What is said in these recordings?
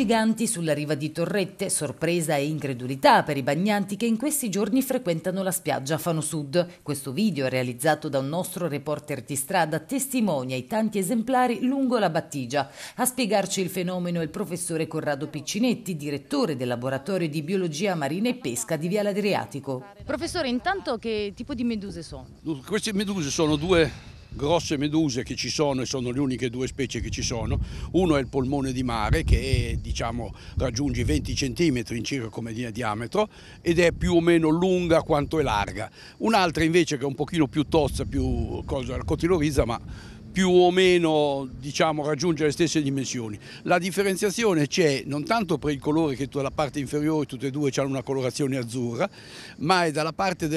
giganti sulla riva di Torrette, sorpresa e incredulità per i bagnanti che in questi giorni frequentano la spiaggia Fano Sud. Questo video, realizzato da un nostro reporter di strada, testimonia i tanti esemplari lungo la battigia. A spiegarci il fenomeno è il professore Corrado Piccinetti, direttore del laboratorio di biologia marina e pesca di Viale Adriatico. Professore, intanto che tipo di meduse sono? Queste meduse sono due grosse meduse che ci sono e sono le uniche due specie che ci sono. Uno è il polmone di mare che diciamo, raggiunge 20 cm in circa come di diametro ed è più o meno lunga quanto è larga. Un'altra invece che è un pochino più tozza, più cosa, la cotilorizza, ma più o meno diciamo, raggiunge le stesse dimensioni. La differenziazione c'è non tanto per il colore che dalla parte inferiore, tutte e due hanno una colorazione azzurra, ma è dalla parte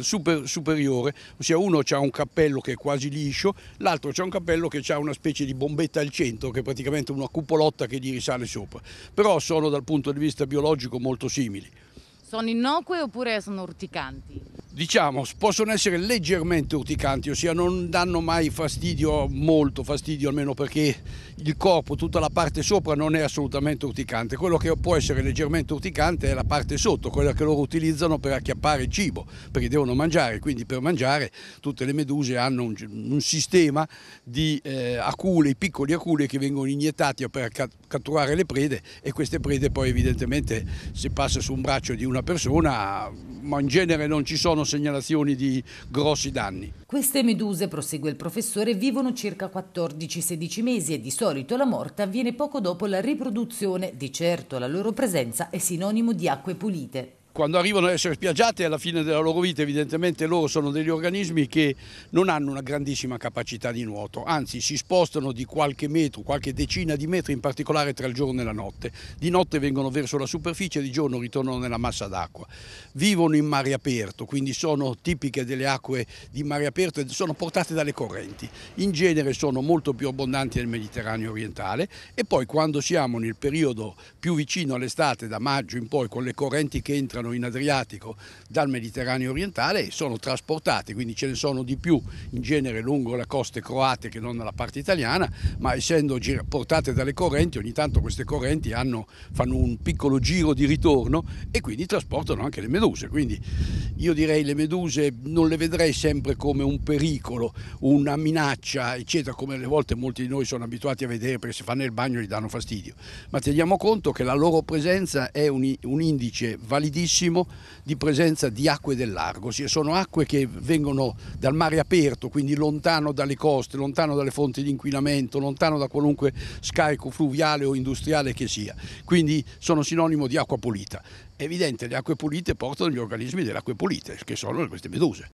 super, superiore, ossia uno ha un cappello che è quasi liscio, l'altro ha un cappello che ha una specie di bombetta al centro, che è praticamente una cupolotta che gli risale sopra, però sono dal punto di vista biologico molto simili. Sono innocue oppure sono urticanti? diciamo, possono essere leggermente urticanti, ossia non danno mai fastidio, molto fastidio almeno perché il corpo, tutta la parte sopra non è assolutamente urticante, quello che può essere leggermente urticante è la parte sotto, quella che loro utilizzano per acchiappare il cibo, perché devono mangiare, quindi per mangiare tutte le meduse hanno un, un sistema di eh, aculei, piccoli aculei che vengono iniettati per catturare le prede e queste prede poi evidentemente se passa su un braccio di una persona ma in genere non ci sono segnalazioni di grossi danni. Queste meduse, prosegue il professore, vivono circa 14-16 mesi e di solito la morte avviene poco dopo la riproduzione. Di certo la loro presenza è sinonimo di acque pulite quando arrivano ad essere spiaggiate alla fine della loro vita evidentemente loro sono degli organismi che non hanno una grandissima capacità di nuoto, anzi si spostano di qualche metro, qualche decina di metri in particolare tra il giorno e la notte. Di notte vengono verso la superficie, di giorno ritornano nella massa d'acqua. Vivono in mare aperto, quindi sono tipiche delle acque di mare aperto e sono portate dalle correnti. In genere sono molto più abbondanti nel Mediterraneo orientale e poi quando siamo nel periodo più vicino all'estate, da maggio in poi, con le correnti che entrano arrivano in Adriatico dal Mediterraneo orientale e sono trasportate, quindi ce ne sono di più in genere lungo le coste croate che non nella parte italiana, ma essendo portate dalle correnti ogni tanto queste correnti hanno, fanno un piccolo giro di ritorno e quindi trasportano anche le meduse, quindi io direi le meduse non le vedrei sempre come un pericolo, una minaccia, eccetera, come le volte molti di noi sono abituati a vedere perché se fanno il bagno gli danno fastidio, ma teniamo conto che la loro presenza è un, un indice validissimo altissimo di presenza di acque del largo, cioè sono acque che vengono dal mare aperto, quindi lontano dalle coste, lontano dalle fonti di inquinamento, lontano da qualunque scarico fluviale o industriale che sia, quindi sono sinonimo di acqua pulita. È evidente, le acque pulite portano gli organismi delle acque pulite, che sono queste meduse.